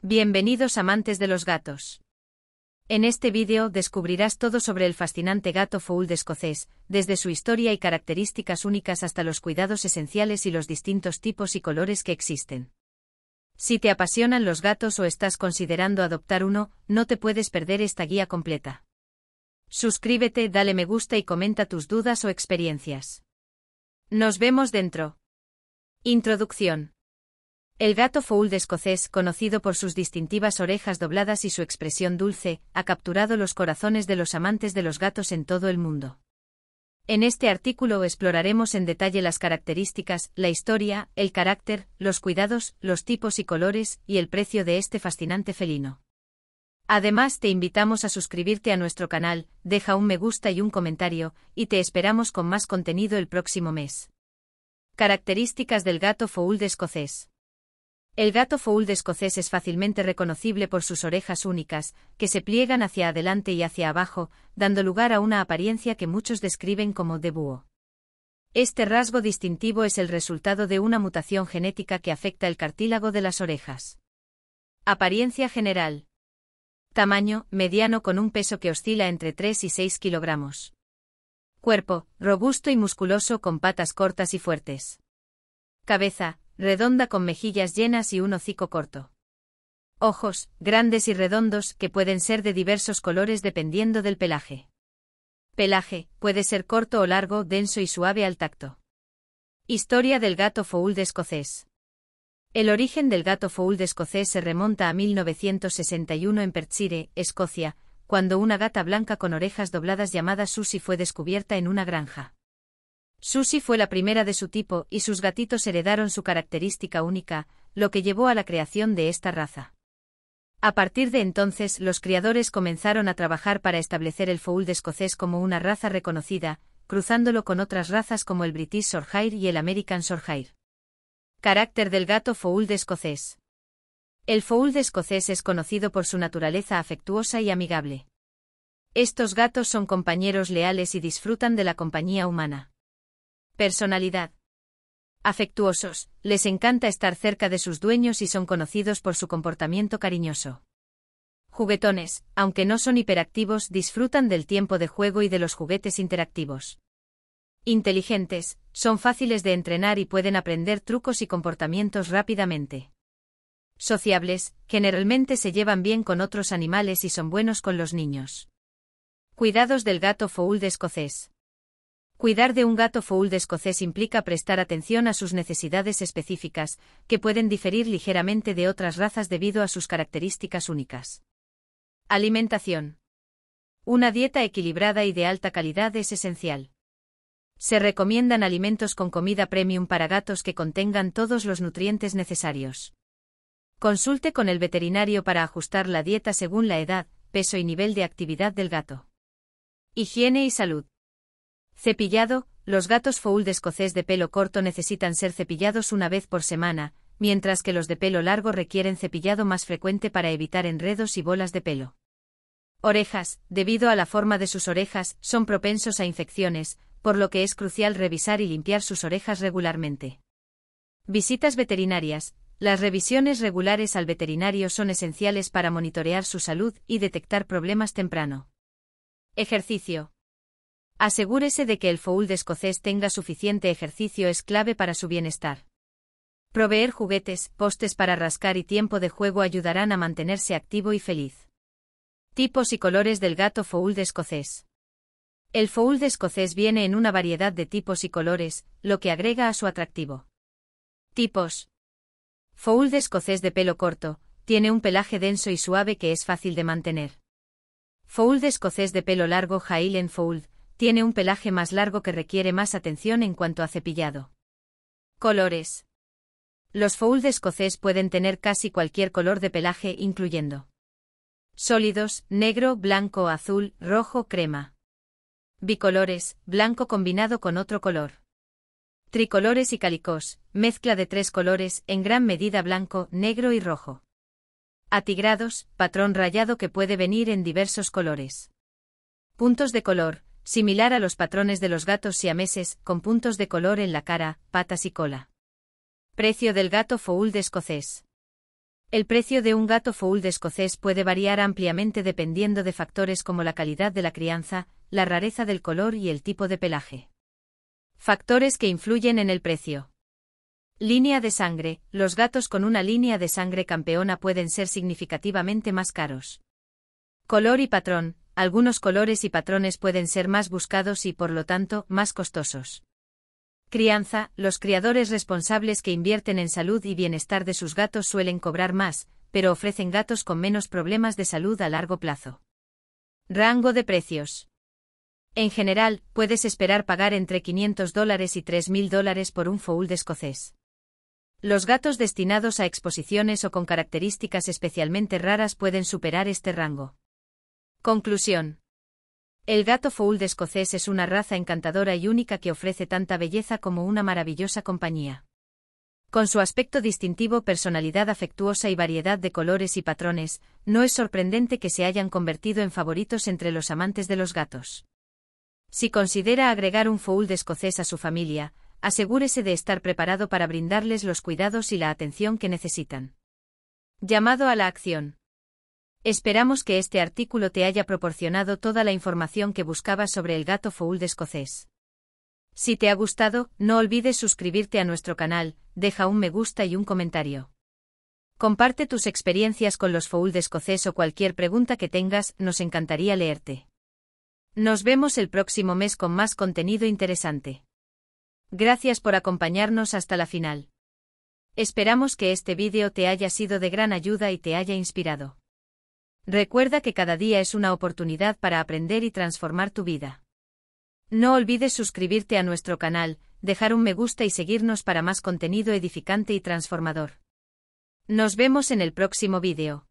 Bienvenidos amantes de los gatos. En este vídeo descubrirás todo sobre el fascinante gato de escocés, desde su historia y características únicas hasta los cuidados esenciales y los distintos tipos y colores que existen. Si te apasionan los gatos o estás considerando adoptar uno, no te puedes perder esta guía completa. Suscríbete, dale me gusta y comenta tus dudas o experiencias. Nos vemos dentro. Introducción. El gato foul de escocés, conocido por sus distintivas orejas dobladas y su expresión dulce, ha capturado los corazones de los amantes de los gatos en todo el mundo. En este artículo exploraremos en detalle las características, la historia, el carácter, los cuidados, los tipos y colores, y el precio de este fascinante felino. Además te invitamos a suscribirte a nuestro canal, deja un me gusta y un comentario, y te esperamos con más contenido el próximo mes. Características del gato foul de escocés. El gato de escocés es fácilmente reconocible por sus orejas únicas, que se pliegan hacia adelante y hacia abajo, dando lugar a una apariencia que muchos describen como de búho. Este rasgo distintivo es el resultado de una mutación genética que afecta el cartílago de las orejas. Apariencia general. Tamaño, mediano con un peso que oscila entre 3 y 6 kilogramos. Cuerpo, robusto y musculoso con patas cortas y fuertes. Cabeza, redonda con mejillas llenas y un hocico corto. Ojos, grandes y redondos, que pueden ser de diversos colores dependiendo del pelaje. Pelaje, puede ser corto o largo, denso y suave al tacto. Historia del gato foul de escocés. El origen del gato foul de escocés se remonta a 1961 en Perthshire, Escocia, cuando una gata blanca con orejas dobladas llamada Susie fue descubierta en una granja. Susie fue la primera de su tipo y sus gatitos heredaron su característica única, lo que llevó a la creación de esta raza. A partir de entonces los criadores comenzaron a trabajar para establecer el foul de escocés como una raza reconocida, cruzándolo con otras razas como el British Shorthair y el American Shorthair. Carácter del gato foul de escocés. El foul de escocés es conocido por su naturaleza afectuosa y amigable. Estos gatos son compañeros leales y disfrutan de la compañía humana. Personalidad. Afectuosos, les encanta estar cerca de sus dueños y son conocidos por su comportamiento cariñoso. Juguetones, aunque no son hiperactivos, disfrutan del tiempo de juego y de los juguetes interactivos. Inteligentes, son fáciles de entrenar y pueden aprender trucos y comportamientos rápidamente. Sociables, generalmente se llevan bien con otros animales y son buenos con los niños. Cuidados del gato foul de escocés. Cuidar de un gato foul de escocés implica prestar atención a sus necesidades específicas, que pueden diferir ligeramente de otras razas debido a sus características únicas. Alimentación. Una dieta equilibrada y de alta calidad es esencial. Se recomiendan alimentos con comida premium para gatos que contengan todos los nutrientes necesarios. Consulte con el veterinario para ajustar la dieta según la edad, peso y nivel de actividad del gato. Higiene y salud. Cepillado, los gatos foul de escocés de pelo corto necesitan ser cepillados una vez por semana, mientras que los de pelo largo requieren cepillado más frecuente para evitar enredos y bolas de pelo. Orejas, debido a la forma de sus orejas, son propensos a infecciones, por lo que es crucial revisar y limpiar sus orejas regularmente. Visitas veterinarias. Las revisiones regulares al veterinario son esenciales para monitorear su salud y detectar problemas temprano. Ejercicio. Asegúrese de que el foul de escocés tenga suficiente ejercicio es clave para su bienestar. Proveer juguetes, postes para rascar y tiempo de juego ayudarán a mantenerse activo y feliz. Tipos y colores del gato foul de escocés. El foul de escocés viene en una variedad de tipos y colores, lo que agrega a su atractivo. Tipos. Foul de escocés de pelo corto, tiene un pelaje denso y suave que es fácil de mantener. Foul de escocés de pelo largo Highland Foul tiene un pelaje más largo que requiere más atención en cuanto a cepillado. Colores. Los foul de escocés pueden tener casi cualquier color de pelaje incluyendo sólidos, negro, blanco, azul, rojo, crema. Bicolores, blanco combinado con otro color. Tricolores y calicos, mezcla de tres colores, en gran medida blanco, negro y rojo. Atigrados, patrón rayado que puede venir en diversos colores. Puntos de color, similar a los patrones de los gatos siameses, con puntos de color en la cara, patas y cola. Precio del gato foul de escocés. El precio de un gato foul de escocés puede variar ampliamente dependiendo de factores como la calidad de la crianza, la rareza del color y el tipo de pelaje. Factores que influyen en el precio. Línea de sangre. Los gatos con una línea de sangre campeona pueden ser significativamente más caros. Color y patrón algunos colores y patrones pueden ser más buscados y por lo tanto más costosos. Crianza, los criadores responsables que invierten en salud y bienestar de sus gatos suelen cobrar más, pero ofrecen gatos con menos problemas de salud a largo plazo. Rango de precios. En general, puedes esperar pagar entre 500 dólares y 3.000 dólares por un foul de escocés. Los gatos destinados a exposiciones o con características especialmente raras pueden superar este rango. Conclusión. El gato foul de escocés es una raza encantadora y única que ofrece tanta belleza como una maravillosa compañía. Con su aspecto distintivo, personalidad afectuosa y variedad de colores y patrones, no es sorprendente que se hayan convertido en favoritos entre los amantes de los gatos. Si considera agregar un foul de escocés a su familia, asegúrese de estar preparado para brindarles los cuidados y la atención que necesitan. Llamado a la acción. Esperamos que este artículo te haya proporcionado toda la información que buscabas sobre el gato foul de escocés. Si te ha gustado, no olvides suscribirte a nuestro canal, deja un me gusta y un comentario. Comparte tus experiencias con los foul de escocés o cualquier pregunta que tengas, nos encantaría leerte. Nos vemos el próximo mes con más contenido interesante. Gracias por acompañarnos hasta la final. Esperamos que este vídeo te haya sido de gran ayuda y te haya inspirado. Recuerda que cada día es una oportunidad para aprender y transformar tu vida. No olvides suscribirte a nuestro canal, dejar un me gusta y seguirnos para más contenido edificante y transformador. Nos vemos en el próximo vídeo.